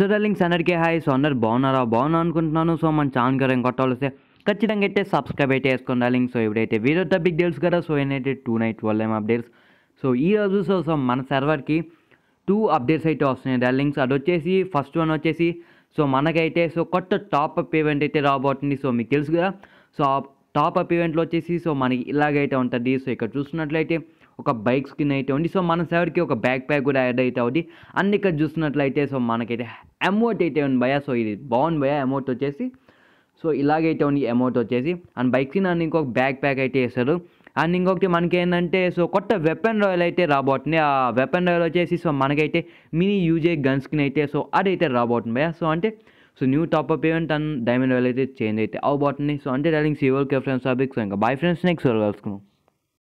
so darlings అందరికీ hi so అందరు బాగున్నారా బాగున్నా అనుకుంటున్నాను సో మన ఛానల్ గారు ఇంకొత్త వస్తే ఖచ్చితంగా అయితే సబ్స్క్రైబ్ అయితే వేసుకోండి డార్లింగ్ సో ఇప్పుడైతే వీడియో బిగ్ డేల్స్ కదా సో ఏంటైతే టూ నైట్ వల్ల ఏం అప్డేట్స్ సో ఈ రోజు సో సో మన సర్వర్కి టూ అప్డేట్స్ అయితే వస్తున్నాయి డార్లింగ్స్ అది వచ్చేసి ఫస్ట్ వన్ వచ్చేసి సో మనకైతే సో కొత్త టాప్ అప్ ఈవెంట్ అయితే రాబోతుంది సో మీకు తెలుసు కదా సో టాప్ అప్ ఈవెంట్లో వచ్చేసి సో మనకి ఇలాగైతే ఉంటుంది సో ఇక్కడ చూసినట్లయితే ఒక బైక్ స్కిన్ అయితే ఉంది సో మన సెవెన్కి ఒక బ్యాక్ ప్యాక్ కూడా యాడ్ అయితే ఉంది అన్ని ఇక్కడ చూసినట్లయితే సో మనకైతే అమౌంట్ అయితే ఉంది భయా సో ఇది బాగుంది భయా అమౌంట్ వచ్చేసి సో ఇలాగైతే ఉంది అమౌంట్ వచ్చేసి అండ్ బైక్ స్కిన్ అని ఇంకొక బ్యాక్ ప్యాక్ అయితే వేస్తారు అండ్ ఇంకొకటి మనకి ఏంటంటే సో కొత్త వెపన్ రాయల్ అయితే రాబోతుంది ఆ వెపన్ రాయల్ వచ్చేసి సో మనకైతే మినీ యూజే గన్ స్కిన్ అయితే సో అదైతే రాబోతుంది భయ సో అంటే so new top up event and diamond royal అయితే చేంజ్ అయితే అవబోతుంది సో అంటే డైలింగ్ సీవర్ కే ఫ్రెండ్స్ టాపిక్స్ ఇంకా బాయ్ ఫ్రెండ్స్ నెక్స్ట్ కలుసుకున్నాం